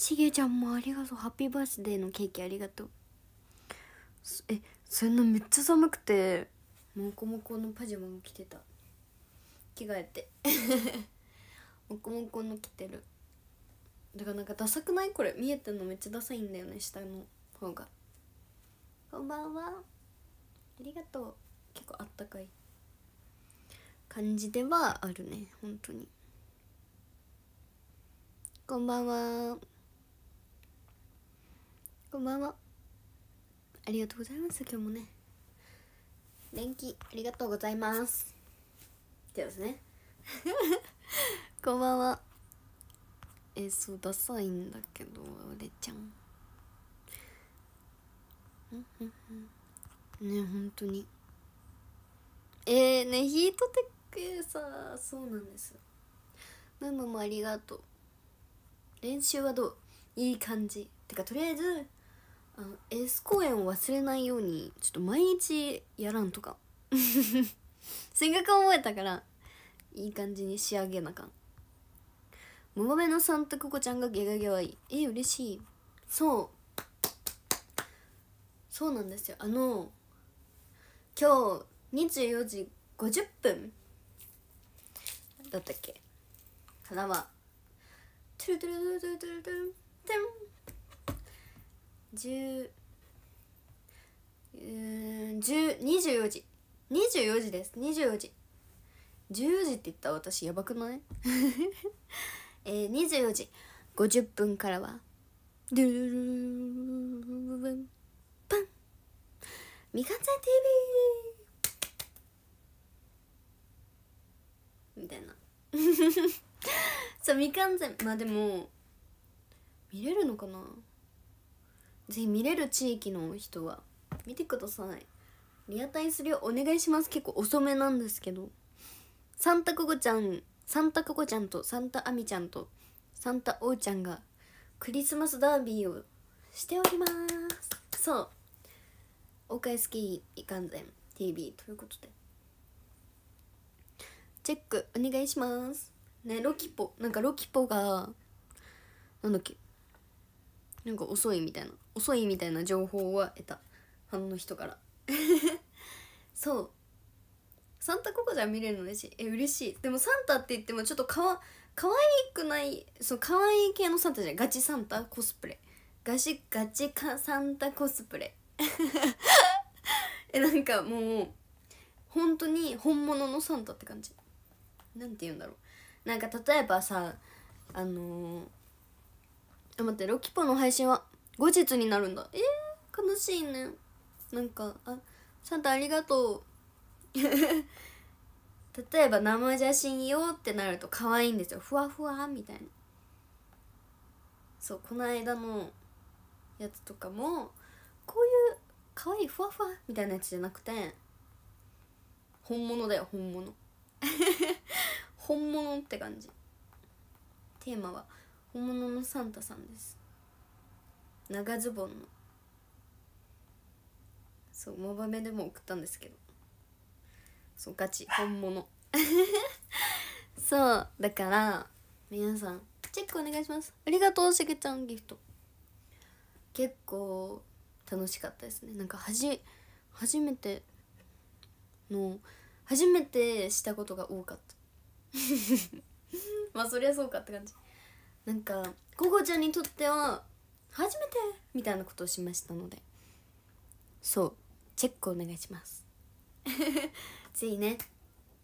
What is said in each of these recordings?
しげちゃんもありがとうハッピーバースデーのケーキありがとうえそんなめっちゃ寒くてもこもこのパジャマも着てた着替えてもこもこの着てるだからなんかダサくないこれ見えてるのめっちゃダサいんだよね下の方がこんばんはありがとう結構あったかい感じではあるね本当にこんばんはこんばんはありがとうございます今日もね電気ありがとうございますってですね こんばんはえそうダサいんだけど俺ちゃんうんうんうんね本当にえー、ねヒートテックさそうなんですムマムもありがとう練習はどういい感じてかとりあえずあの公演を忘れないようにちょっと毎日やらんとか せっかく覚えたからいい感じに仕上げなかんももめのさんとここちゃんがゲガゲはいいえ嬉しいそうそうなんですよあの今日24時50分だったっけからはトゥルトゥルトゥルトゥルトゥルトゥル10うん24時24時です24時14時って言ったら私やばくない えー、24時50分からはドゥルルルルルパンみかんちゃん TV みたいなそうみかんちゃんまあでも見れるのかなぜひ見れる地域の人は見てくださいリアタイするよお願いします結構遅めなんですけどサンタココちゃんサンタココちゃんとサンタアミちゃんとサンタおうちゃんがクリスマスダービーをしておりますそう「おかえすきいかんぜん TV」ということでチェックお願いしますねロキポなんかロキポがなんだっけなんか遅いみたいな遅いみたいな情報は得たファンの人から そうサンタココちゃん見れるの嬉しいえ嬉しいでもサンタって言ってもちょっとかわ可愛くないそう可愛い系のサンタじゃないガチサンタコスプレガチガチかサンタコスプレ えなんかもう本当に本物のサンタって感じなんて言うんだろうなんか例えばさあのー、待ってロキポの配信は後日になるんだえー、悲しいねなんかあサンタありがとう 例えば生写真よってなると可愛いんですよふわふわみたいなそうこの間のやつとかもこういう可愛いふわふわみたいなやつじゃなくて本物だよ本物 本物って感じテーマは本物のサンタさんです長ズボンのそうモバメでも送ったんですけどそうガチ本物 そうだから皆さんチェックお願いしますありがとうしげちゃんギフト結構楽しかったですねなんかはじ初めての初めてしたことが多かった まあそりゃそうかって感じなんかここちゃんにとっては初めてみたいなことをしましたのでそうチェックお願いします ぜひね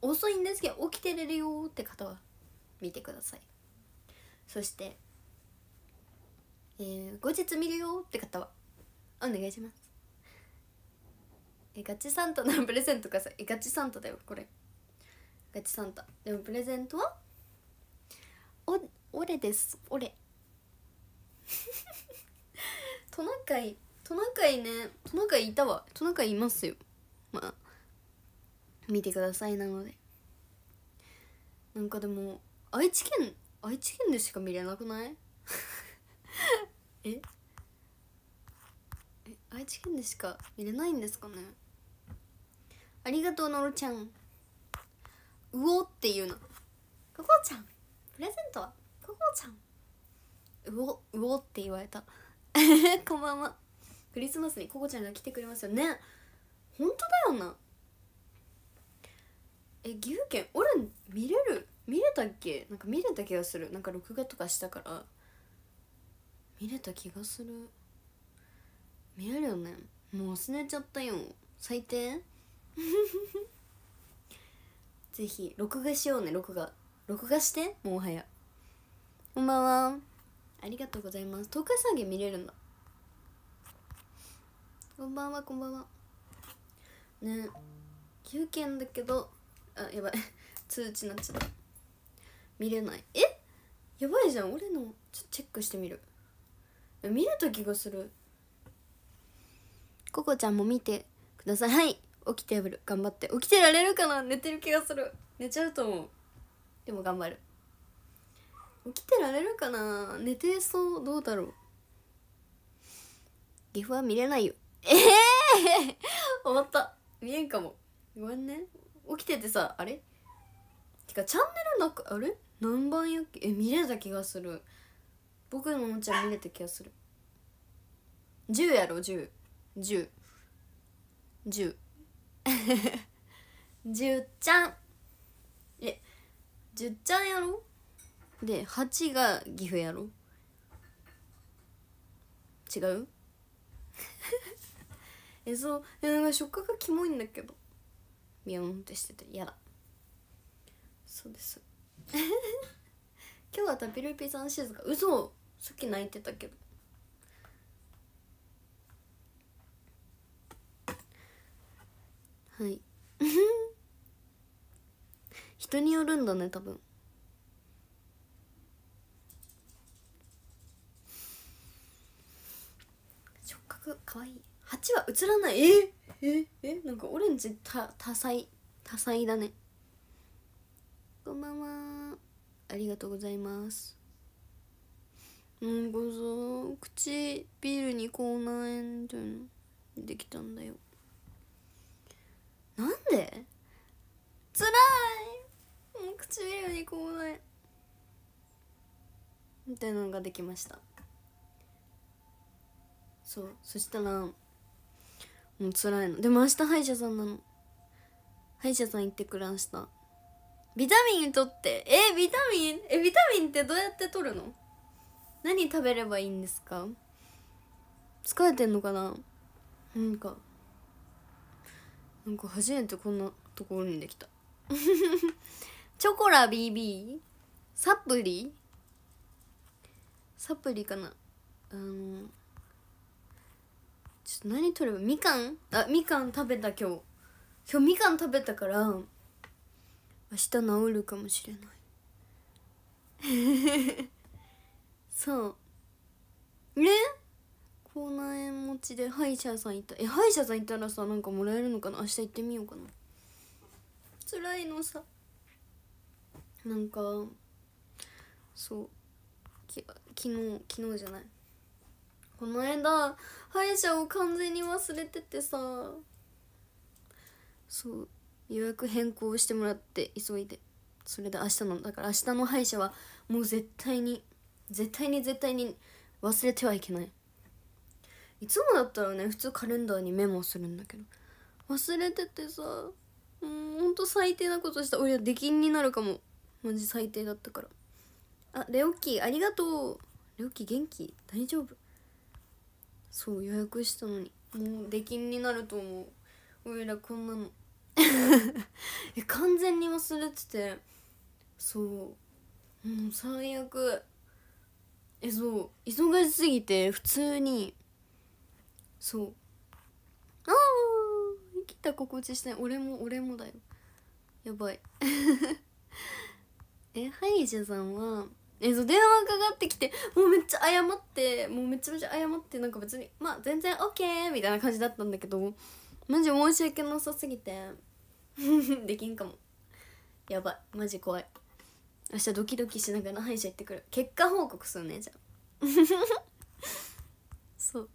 遅いんですけど起きてれるよって方は見てくださいそして、えー、後日見るよって方はお願いしますえガチサンタのプレゼントかさえガチサンタだよこれガチサンタでもプレゼントはお俺です俺 トナカイトナカイねトナカイいたわトナカイいますよまあ見てくださいなのでなんかでも愛知県愛知県でしか見れなくない ええ愛知県でしか見れないんですかねありがとうのろちゃんうおっていうのここちゃんプレゼントはここちゃんうおうおって言われた こんばんはクリスマスにココちゃんが来てくれますよね本当だよなえ岐阜県俺見れる見れたっけなんか見れた気がするなんか録画とかしたから見れた気がする見れるよねもう忘れちゃったよ最低 ぜひ録画しようね録画録画してもうはやこんばんはありがとうございます東海産業見れるんだこんばんはこんばんはね休憩だけどあやばい 通知なっちゃった見れないえやばいじゃん俺のちょチェックしてみる見れた気がするココちゃんも見てくださいはい起きてる頑張って起きてられるかな寝てる気がする寝ちゃうと思うでも頑張る起きてられるかな寝てそうどうだろう岐阜は見れないよええー、終 わった見えんかもごめんね起きててさあれてかチャンネルなくあれ何番やっけえ見れた気がする僕のもちゃ見れた気がする10やろ101010 10, 10, 10, 10ちゃんえ10ちゃんやろで8が岐阜やろ違う えそうえなんか触覚キモいんだけどミヨンってしてて嫌だそうです 今日はタピルピさん静か嘘さっき泣いてたけどはい 人によるんだね多分かい8は映らないえええなんかオレンジ多多彩多彩だねこんばんはありがとうございますなんかさ口ビールに口内炎っていできたんだよなんでつらいもう唇に口内炎みたいなのができましたそうそしたらもう辛いのでも明日歯医者さんなの歯医者さん行ってくらんしたビタミンとってえビタミンえビタミンってどうやってとるの何食べればいいんですか疲れてんのかななんかなんか初めてこんなところにできた チョコラ BB サプリサプリかなあのちょっと何取ればみかんあみかん食べた今日今日みかん食べたから明日治るかもしれない そうね口内炎持ちで歯医者さん行ったえ歯医者さん行ったらさなんかもらえるのかな明日行ってみようかな辛いのさなんかそうき昨日昨日じゃないこの間歯医者を完全に忘れててさそう予約変更してもらって急いでそれで明日のだから明日の歯医者はもう絶対に絶対に絶対に忘れてはいけないいつもだったらね普通カレンダーにメモするんだけど忘れててさうんほんと最低なことした俺は出禁になるかもマジ最低だったからあレオッキーありがとうレオッキー元気大丈夫そう予約したのにもう出禁になると思うおいらこんなの 完全に忘れててそうもう最悪えそう忙しすぎて普通にそうああ生きた心地してい俺も俺もだよやばい えハイジェさんはえそう電話かかってきてもうめっちゃ謝ってもうめちゃめちゃ謝ってなんか別にまあ全然 OK みたいな感じだったんだけどマジ申し訳なさすぎて できんかもやばいマジ怖い明日ドキドキしながら歯医者行ってくる結果報告するねじゃあ そう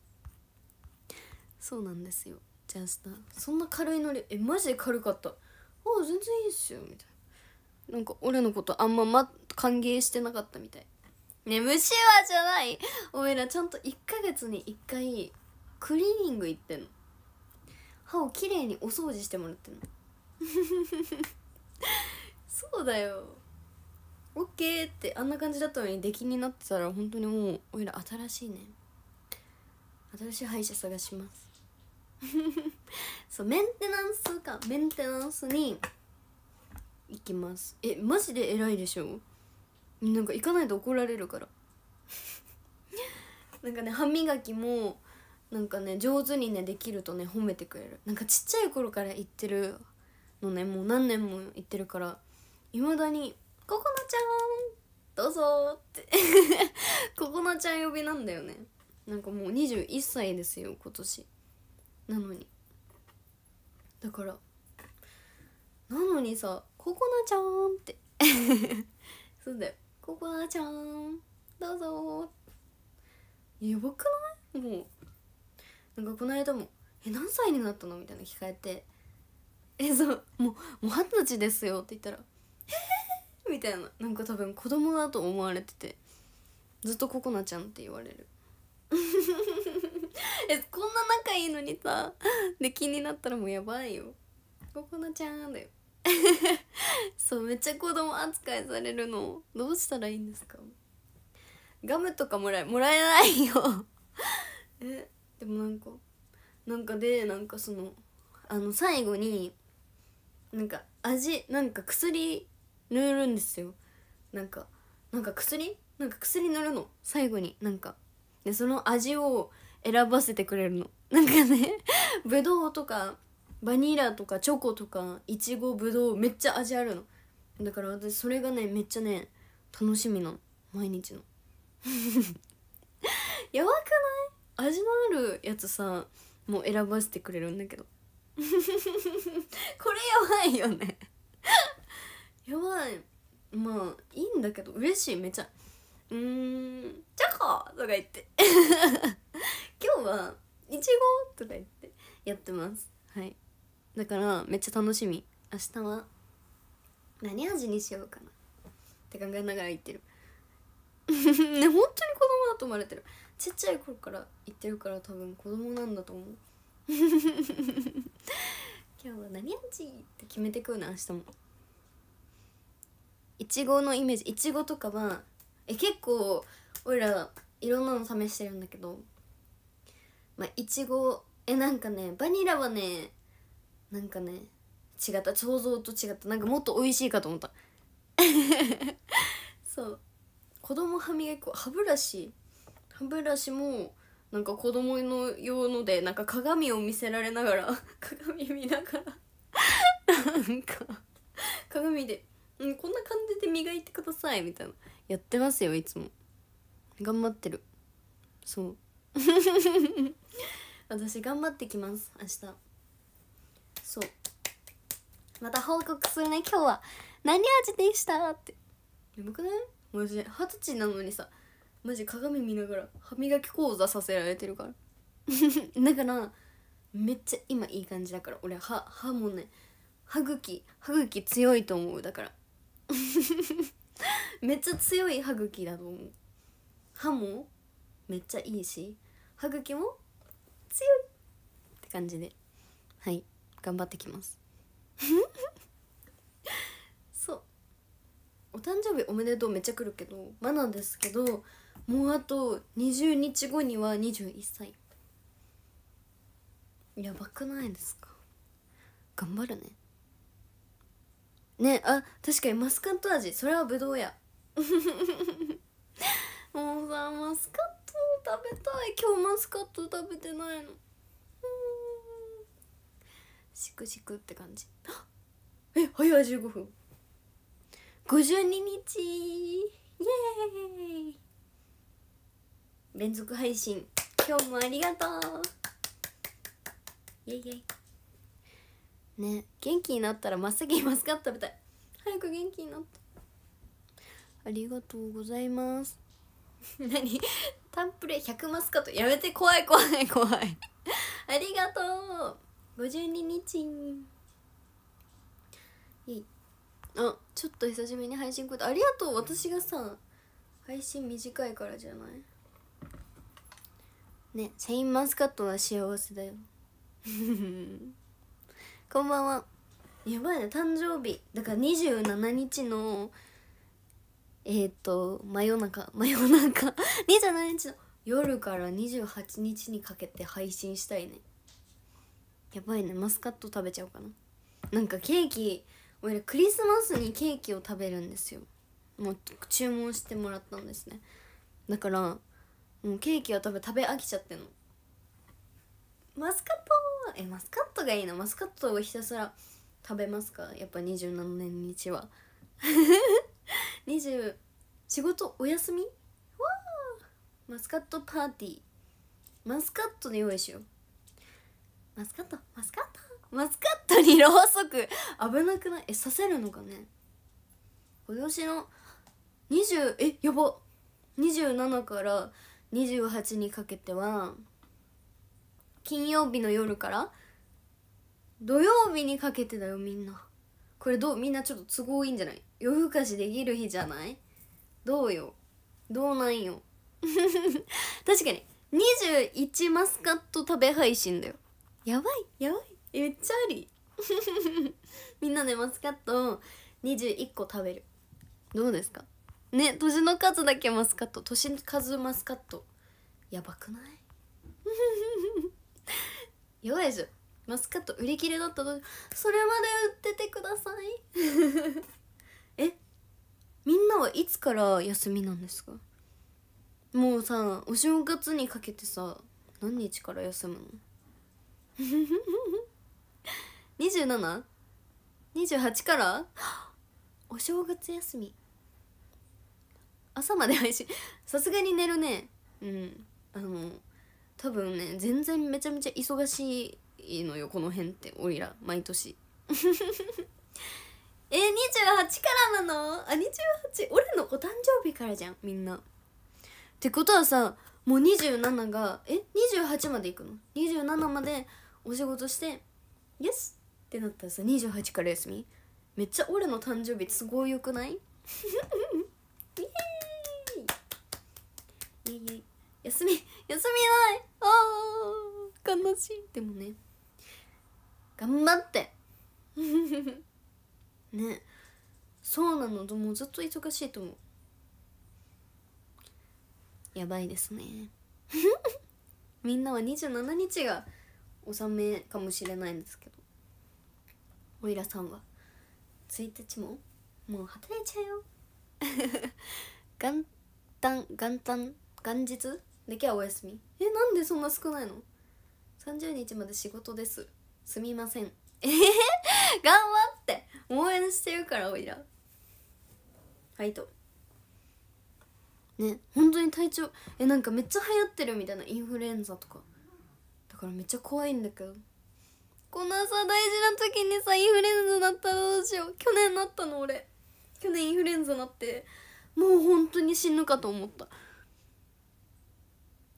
そうなんですよじゃあ明日そんな軽いノリえマジで軽かったあ全然いいっすよみたいななんか俺のことあんま、ま、歓迎してなかったみたいね虫歯じゃないおいらちゃんと1ヶ月に1回クリーニング行ってんの歯をきれいにお掃除してもらってんの そうだよオッケーってあんな感じだったのに出禁になってたら本当にもうおいら新しいね新しい歯医者探します そうメンテナンスかメンテナンスに行きますえマジで偉いでしょなんか行かないと怒られるから なんかね歯磨きもなんかね上手にねできるとね褒めてくれるなんかちっちゃい頃から行ってるのねもう何年も行ってるからいまだに「ここのちゃんどうぞ」ってここのちゃん呼びなんだよねなんかもう21歳ですよ今年なのにだからなのにさココナちゃんって そうだよココナちゃんどうぞやばくないもうなんかこの間も「え何歳になったの?」みたいな聞かれて「えそうもう二十歳ですよ」って言ったら「えー、みたいななんか多分子供だと思われててずっとココナちゃんって言われる えこんな仲いいのにさで気になったらもうやばいよココナちゃんだよ そうめっちゃ子供扱いされるのどうしたらいいんですかガムとかもらえもらえないよ えでもなんかなんかでなんかそのあの最後になんか味なんか薬塗るんですよなんかなんか薬なんか薬塗るの最後になんかでその味を選ばせてくれるのなんかねぶどうとかバニラとかチョコとかいちごぶどうめっちゃ味あるのだから私それがねめっちゃね楽しみなの毎日の やばくない味のあるやつさもう選ばせてくれるんだけどこれやばいよねやばいまあいいんだけど嬉しいめちゃ「うんチョコ!」とか言って 今日は「いちご!」とか言ってやってますはい。だからめっちゃ楽しみ明日は何味にしようかなって考えながら行ってる ね本当に子供だと思われてるちっちゃい頃から行ってるから多分子供なんだと思う 今日は何味って決めてくるな明日もいちごのイメージいちごとかはえ結構おいらいろんなの試してるんだけどまあいちごえなんかねバニラはねなんかね違った想像と違ったなんかもっと美味しいかと思った そう子供歯磨き粉歯ブラシ歯ブラシもなんか子供の用のでなんか鏡を見せられながら 鏡見ながらなんか鏡で、うん、こんな感じで磨いてくださいみたいなやってますよいつも頑張ってるそう 私頑張ってきます明日また報告するね今日は何味でしたって眠くないマジで二十歳なのにさマジ鏡見ながら歯磨き講座させられてるから だからめっちゃ今いい感じだから俺歯歯もね歯茎歯茎強いと思うだから めっちゃ強い歯茎だと思う歯もめっちゃいいし歯茎も強いって感じではい頑張ってきます そうお誕生日おめでとうめっちゃ来るけどまなんですけどもうあと20日後には21歳やばくないですか頑張るねねあ確かにマスカット味それはぶどうや もうさマスカット食べたい今日マスカット食べてないのしくしくって感じ え早い15分52日イエーイ連続配信今日もありがとうイエイイエイね元気になったら真っ先にマスカット食べたい早く元気になったありがとうございます 何タンプレ100マスカットやめて怖い怖い怖いありがとう十二日いあちょっと久しぶりに配信こうありがとう私がさ配信短いからじゃないねシャインマスカットは幸せだよ こんばんはやばいね誕生日だから27日のえっ、ー、と真夜中真夜中27 日の夜から28日にかけて配信したいねやばいねマスカット食べちゃおうかななんかケーキ俺クリスマスにケーキを食べるんですよもう注文してもらったんですねだからもうケーキは多分食べ飽きちゃってんのマスカットえマスカットがいいのマスカットをひたすら食べますかやっぱ27年日は20 仕事お休みわマスカットパーティーマスカットで用意しようマスカットマスカットマスカットにろうそく危なくないえ刺せるのかね今年の20えやば27から28にかけては金曜日の夜から土曜日にかけてだよみんなこれどうみんなちょっと都合いいんじゃない夜更かしできる日じゃないどうよどうなんよ 確かに21マスカット食べ配信だよやばいやばいめっちゃあり みんなでマスカットを21個食べるどうですかね年の数だけマスカット年数マスカットやばくない やばいでしょマスカット売り切れだったとそれまで売っててください えみんなはいつから休みなんですかもうさお正月にかけてさ何日から休むの 27?28 からお正月休み朝まで配信さすがに寝るねうんあの多分ね全然めちゃめちゃ忙しいのよこの辺っておいら毎年 え28からなのあ28俺のお誕生日からじゃんみんなってことはさもう27がえ28まで行くの27までお仕事して「よし!」ってなったらさ28から休みめっちゃ俺の誕生日都合よくない イエーイイエイイエイ休み休みないあー悲しいでもね頑張って ねそうなのもずっと忙しいと思うやばいですね みんなは27日が納めかもしれないんですけどおいらさんは1日ももう働いちゃうよ 元旦元旦元日だけはお休みえなんでそんな少ないの30日まで仕事ですすみません え頑張って応援してるからおいらはいとね本当に体調えなんかめっちゃ流行ってるみたいなインフルエンザとかからめっちゃ怖いんだけどこのさ大事な時にさインフルエンザなったらどうしよう去年なったの俺去年インフルエンザなってもう本当に死ぬかと思った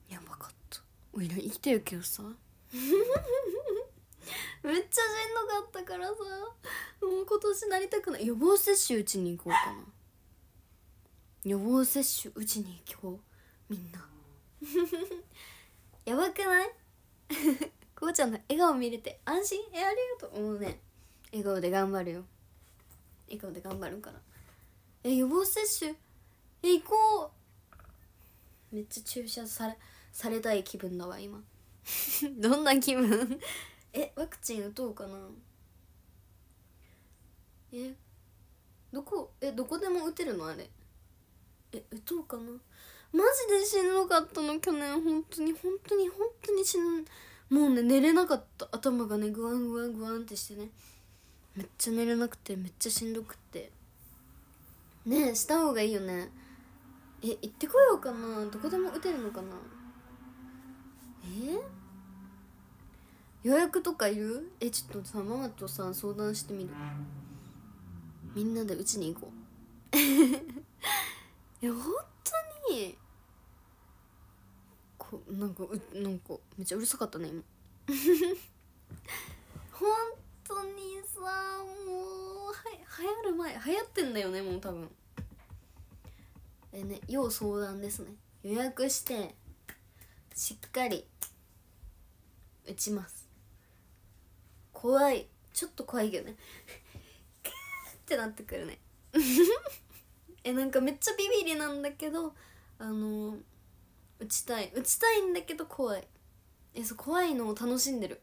やばかったおいら生きてるけどさ めっちゃしんどかったからさもう今年なりたくない予防接種打ちに行こうかな予防接種打ちに行こうみんな やばくない こうちゃんの笑顔見れて安心えありがとうもうね笑顔で頑張るよ笑顔で頑張るからえ予防接種え行こうめっちゃ注射されされたい気分だわ今 どんな気分 えワクチン打とうかなえどこえどこでも打てるのあれえ打とうかなマジでしんどかったの去年本当に本当に本当にしんもうね寝れなかった頭がねグワングワングワンってしてねめっちゃ寝れなくてめっちゃしんどくてねえした方がいいよねえ行ってこようかなどこでも打てるのかなえ予約とかいるえちょっとさママとさ相談してみるみんなで打ちに行こう いや本にこなんかうなんかめっちゃうるさかったね今 本当にさもうは流行る前流行ってんだよねもう多分えね要相談ですね予約してしっかり打ちます怖いちょっと怖いけどねク ーってなってくるね えなんかめっちゃビビりなんだけどあの打ちたい打ちたいんだけど怖いえそう怖いのを楽しんでる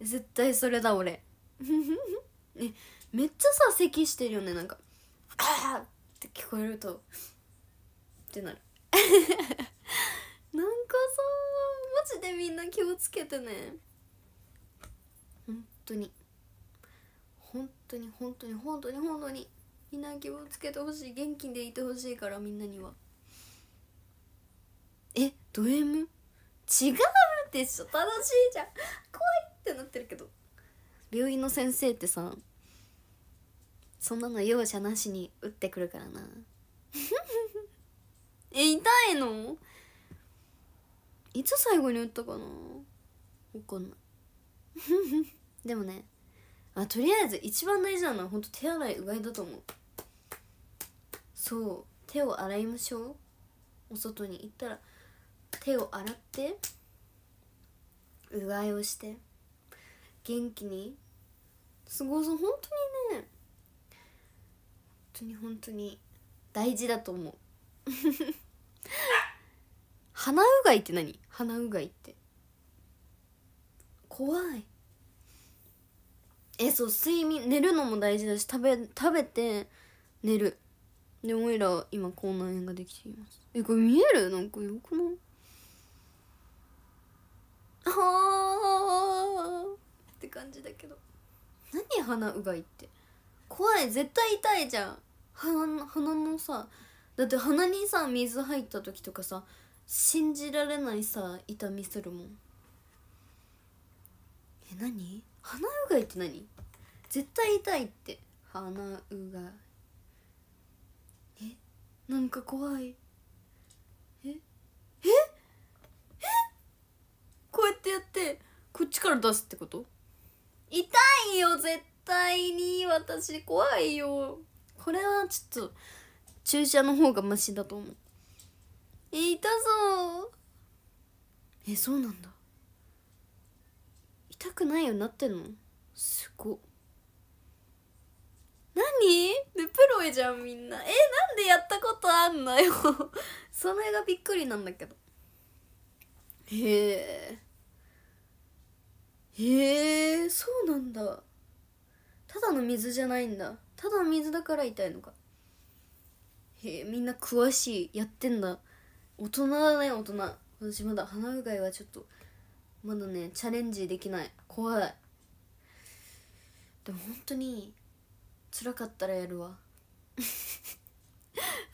絶対それだ俺ね めっちゃさ咳してるよねなんか「あーって聞こえるとってなる なんかさマジでみんな気をつけてね本当に本当に本当に本当に本当にみんな気をつけてほしい元気でいてほしいからみんなには。ド M? 違うでしょ楽しいじゃん怖いってなってるけど病院の先生ってさそんなの容赦なしに打ってくるからな え痛いのいつ最後に打ったかな分かんない でもねあとりあえず一番大事なのはほんと手洗いうがいだと思うそう手を洗いましょうお外に行ったら手を洗ってうがいをして元気に過ごす本当にね本当に本当に大事だと思う 鼻うがいって何鼻うがいって怖いえそう睡眠寝るのも大事だし食べ食べて寝るでおいら今口内炎ができていますえこれ見えるなんかよくないあって感じだけど何鼻うがいって怖い絶対痛いじゃん鼻鼻のさだって鼻にさ水入った時とかさ信じられないさ痛みするもんえ何鼻うがいって何絶対痛いって鼻うがいえなんか怖いこうやってやってこっちから出すってこと痛いよ絶対に私怖いよこれはちょっと注射の方がマシだと思うえ痛そうえそうなんだ痛くないようになってんのすご何でプロじゃんみんなえなんでやったことあんのよ それがびっくりなんだけどへえへえそうなんだただの水じゃないんだただの水だから痛いのかへえみんな詳しいやってんだ大人だね大人私まだ鼻うがいはちょっとまだねチャレンジできない怖いでも本当に辛かったらやるわ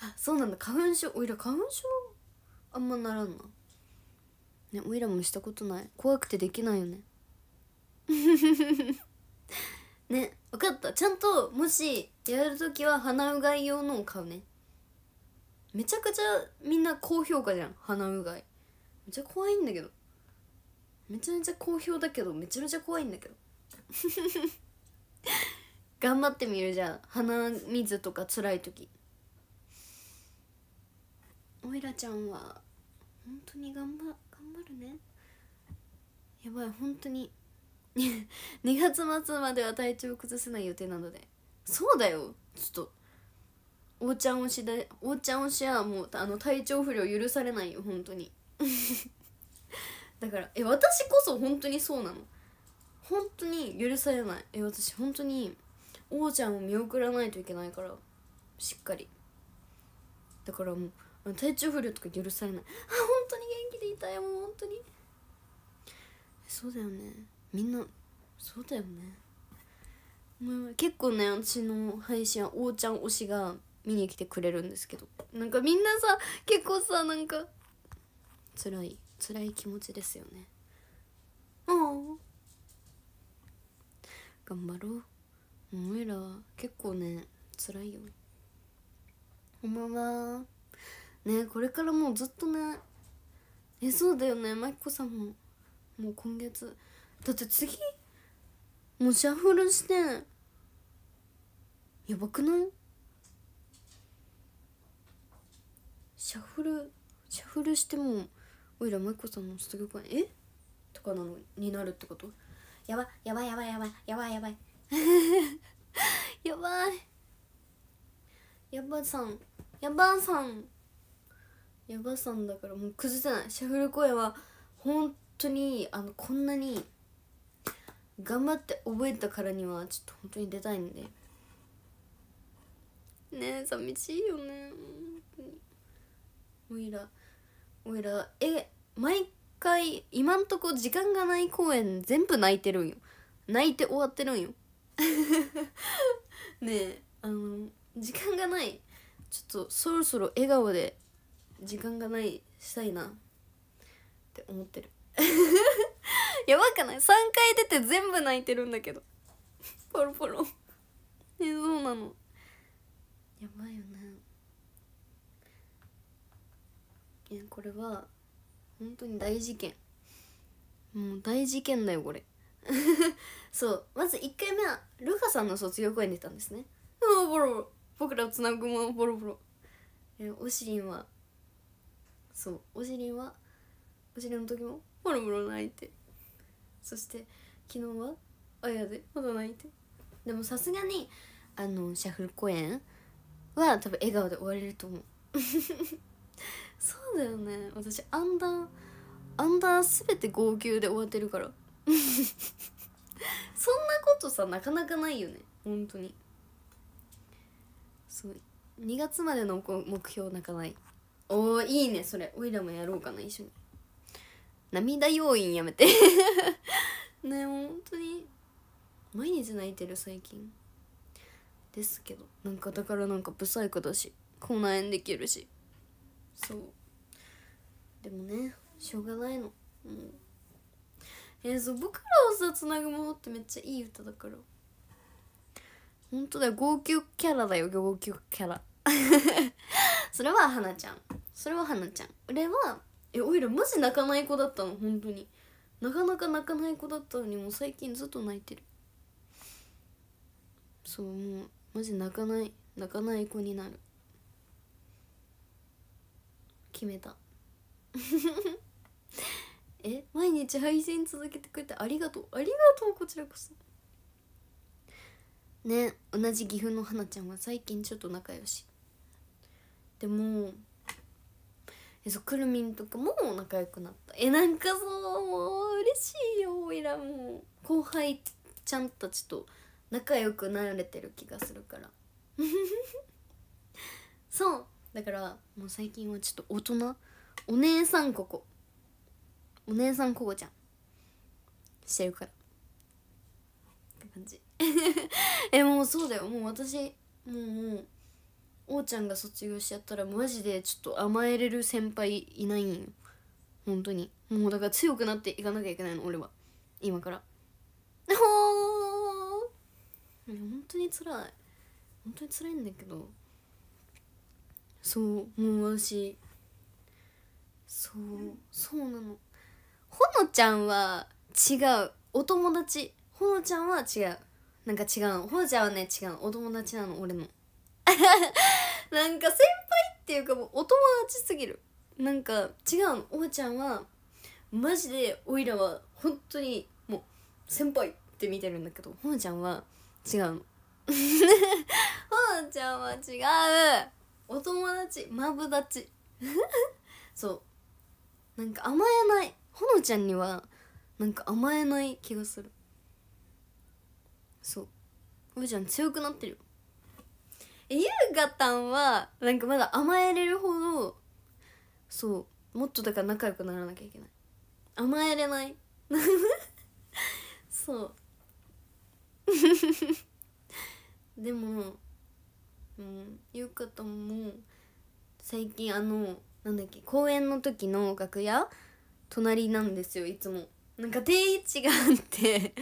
あそうなんだ花粉症おいら花粉症あんまならんなねおいらもしたことない怖くてできないよね ね分かったちゃんともしやる時は鼻うがい用のを買うねめちゃくちゃみんな高評価じゃん鼻うがいめちゃ怖いんだけどめちゃめちゃ好評だけどめちゃめちゃ怖いんだけど 頑張ってみるじゃん鼻水とか辛い時おいらちゃんは本当に頑張頑張るねやばい本当に2 月末までは体調を崩せない予定なのでそうだよちょっとおーちゃん推しでおーちゃん推しはもうあの体調不良許されないよ本当に だからえ私こそ本当にそうなの本当に許されないえ私本当におーちゃんを見送らないといけないからしっかりだからもう体調不良とか許されないあ本当に元気でいたいもう本当にそうだよねみんなそうだよね、結構ね私の配信はおーちゃん推しが見に来てくれるんですけどなんかみんなさ結構さなんか辛い辛い気持ちですよねああ頑張ろうおえら結構ね辛いよおまわねこれからもうずっとねえそうだよねまきこさんももう今月だって次もうシャッフルしてやばくないシャッフルシャッフルしてもおいら舞子さんの卒業公演えとかなのになるってことやばやばいやばいやばいやばいやばいやばい やばさんやばさんやばさんだからもう崩せないシャッフル声演は本当にあのこんなに頑張って覚えたからにはちょっと本当に出たいんでねえ寂しいよねおいらおいらえ毎回今んとこ時間がない公演全部泣いてるんよ泣いて終わってるんよ ねえあの時間がないちょっとそろそろ笑顔で時間がないしたいなって思ってる やばくない ?3 回出て全部泣いてるんだけど。ポロポロ。えそうなの。やばいよね。いや、これは、本当に大事件。もう大事件だよ、これ。そうまず1回目はルカさんの卒業公演出たんですねうわボロボロ僕らをつなぐものボロボロえおしりんはそうおしりんはおしりんの時もボロボロ泣いてそして昨日はあやでまだ泣いてでもさすがにあのシャッフル公演は多分笑顔で終われると思う そうだよね私アンダーアンダー全て号泣で終わってるから そんなことさなかなかないよね本当にすごい2月までの目標泣かないおーいいねそれおいらもやろうかな一緒に涙要因やめて ねえほ本当に毎日泣いてる最近ですけどなんかだからなんか不細工だし口内炎できるしそうでもねしょうがないのうんえー、そう僕らをさつなぐものってめっちゃいい歌だから本当だよ号泣キャラだよ号泣キャラ それははなちゃんそれははなちゃん俺はえおいらマジ泣かない子だったの本当になかなか泣かない子だったのにもう最近ずっと泣いてるそうもうマジ泣かない泣かない子になる決めた え毎日配信続けてくれてありがとうありがとうこちらこそね同じ岐阜の花ちゃんは最近ちょっと仲良しでもそうくるみんとかも仲良くなったえなんかそうもう嬉しいよいらもう後輩ちゃんたちと仲良くなれてる気がするから そうだからもう最近はちょっと大人お姉さんここお姉さんここちゃんしてるからって感じ えもうそうだよもう私もうもうおーちゃんが卒業しちゃったらマジでちょっと甘えれる先輩いないんよ本当にもうだから強くなっていかなきゃいけないの俺は今からほー本当につらい本当につらいんだけどそうもう私そうそうなのほのちゃんは違うお友達ほのちゃんは違うなんか違うほのちゃんはね違うお友達なの俺の なんか先輩っていうかもうお友達すぎるなんか違うのおばちゃんはマジでおいらは本当にもう先輩って見てるんだけどほのちゃんは違うの ほのちゃんは違うお友達マブダチ そうなんか甘えないほのちゃんにはなんか甘えない気がするそうおばちゃん強くなってる優香たんはなんかまだ甘えれるほどそうもっとだから仲良くならなきゃいけない甘えれない そう でもうん優香とも最近あのなんだっけ公演の時の楽屋隣なんですよいつもなんか定位置があって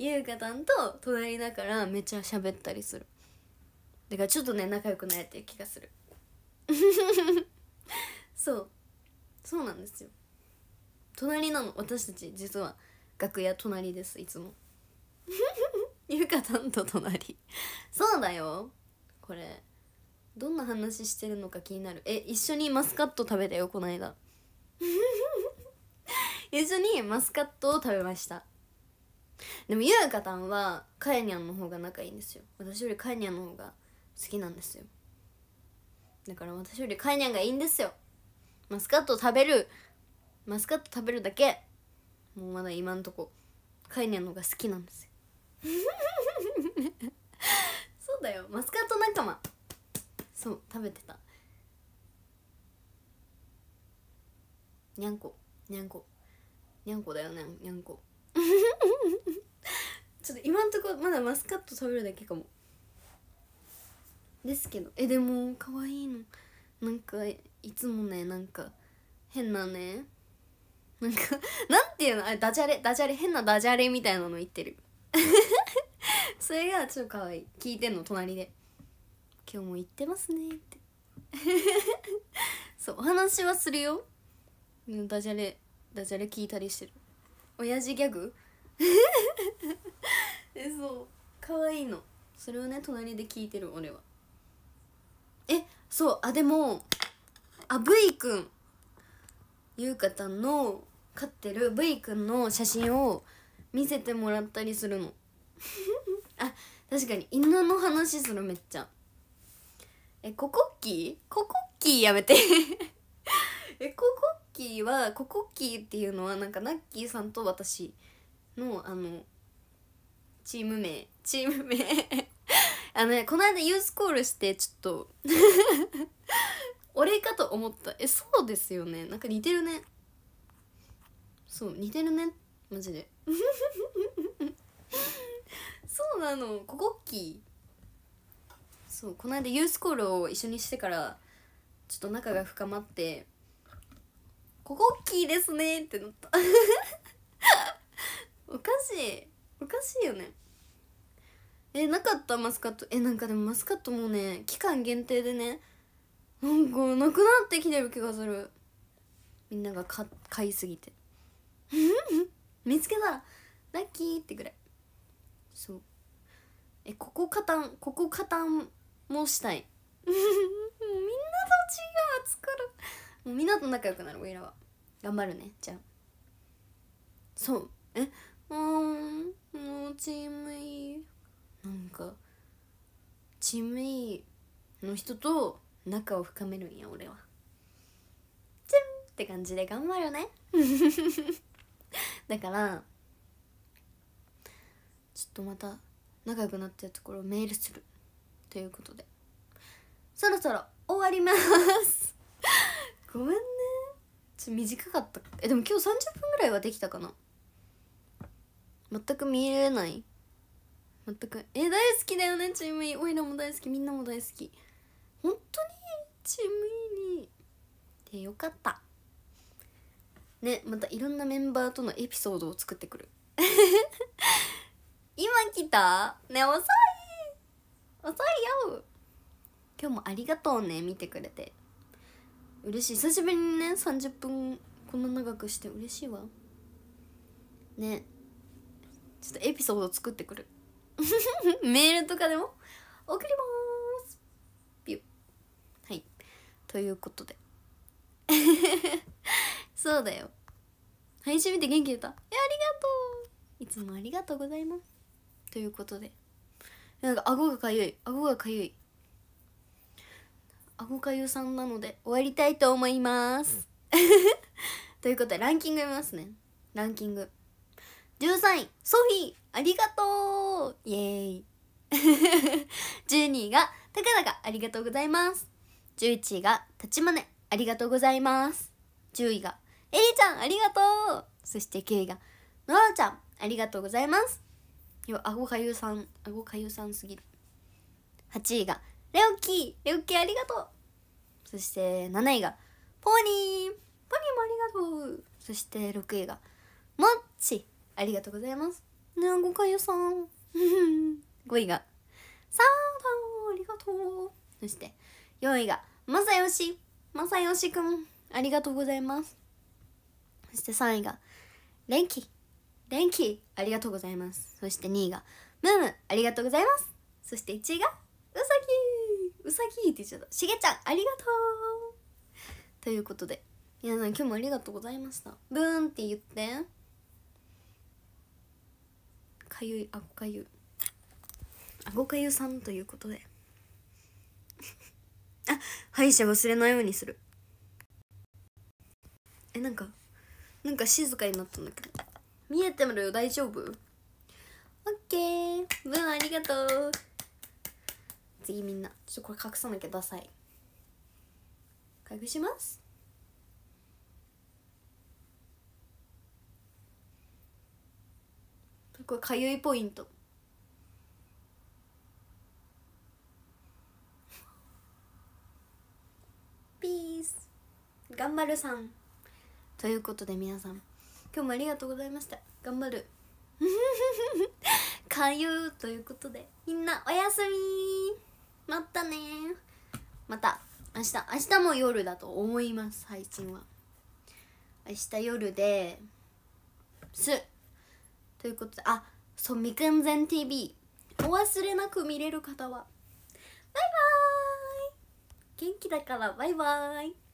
優香たんと隣だからめっちゃ喋ったりするだからちょっとね仲良くなれてる気がする そうそうなんですよ隣なの私たち実は楽屋隣ですいつも ゆかさんと隣そうだよこれどんな話してるのか気になるえ一緒にマスカット食べたよこの間 一緒にマスカットを食べましたでもゆうかたんはかえにゃんの方が仲いいんですよ私よりかえにゃんの方が好きなんですよだから私よりカイニャンがいいんですよマスカット食べるマスカット食べるだけもうまだ今んとこカイニャンのが好きなんですよ そうだよマスカット仲間そう食べてたにゃんこにゃんこにゃんこだよねにゃんこ ちょっと今んとこまだマスカット食べるだけかもですけどえでも可愛いのなんかいつもねなんか変なねなんか なんていうのあれダジャレダジャレ変なダジャレみたいなの言ってる それが超可愛い聞いてんの隣で「今日も言ってますね」って そうお話はするよダジャレダジャレ聞いたりしてる親父ギャグえそう可愛いのそれをね隣で聞いてる俺はえそうあでもあ V 君優香ちゃんの飼ってる V 君の写真を見せてもらったりするの あ確かに犬の話するめっちゃえココッキーココッキーやめて えココッキーはココッキーっていうのはなんかナッキーさんと私のあのチーム名チーム名あのねこの間ユースコールしてちょっと俺 かと思ったえそうですよねなんか似てるねそう似てるねマジで そうなのここっきーそうこの間ユースコールを一緒にしてからちょっと仲が深まって「ここっきーですね」ってなった おかしいおかしいよねえなかったマスカットえなんかでもマスカットもうね期間限定でねなんかなくなってきてる気がするみんなが買いすぎて 見つけたラッキーってぐらいそうえここカタンここカタンもしたい みんなと違うくるもうみんなと仲良くなるおいらは頑張るねじゃあそうえうんもうチームいいなんかチーム E の人と仲を深めるんや俺はチュンって感じで頑張るね だからちょっとまた仲良くなってるところをメールするということでそろそろ終わります ごめんねちょっと短かったえでも今日30分ぐらいはできたかな全く見えない全くえ大好きだよねチーム E おいらも大好きみんなも大好き本当にチーム E にでよかったねまたいろんなメンバーとのエピソードを作ってくる 今来たね遅い遅いよ今日もありがとうね見てくれて嬉しい久しぶりにね30分こんな長くして嬉しいわねちょっとエピソード作ってくる メールとかでも送りますピュはいということで そうだよ配信見て元気出たありがとういつもありがとうございますということでなんか顎がかゆい顎がかゆい顎かゆさんなので終わりたいと思います ということでランキング読みますねランキング13位、ソフィー、ありがとうイェーイ。12 位が、たかだか、ありがとうございます。11位が、たちまね、ありがとうございます。10位が、えりちゃん、ありがとうそして9位が、のらちゃん、ありがとうございます。いや、あごかゆさん、あごかゆさんすぎる。8位が、レオキー、レオキーありがとうそして7位が、ポニー、ポニーもありがとうそして6位が、もっち、ありがとうございますねえごかゆさん5位 がサーありがとうそして4位がまさよしまさよしくんありがとうございますそして3位がれんきれんきありがとうございますそして2位がムームありがとうございますそして1位がうさぎうさぎって言っちゃったしげちゃんありがとうということで皆さん今日もありがとうございましたブーンって言ってかゆいあごかゆあごかゆさんということで あ歯医者忘れないようにするえなんかなんか静かになったんだけど見えてるよ大丈夫オッケーブーありがとう次みんなちょっとこれ隠さなきゃダサい隠しますこれかゆいポイントピース頑張るさんということで皆さん今日もありがとうございました頑張る かゆということでみんなおやすみまたねまた明日明日も夜だと思います配信は明日夜ですということであそう未完全 TV お忘れなく見れる方はバイバーイ元気だからバイバーイ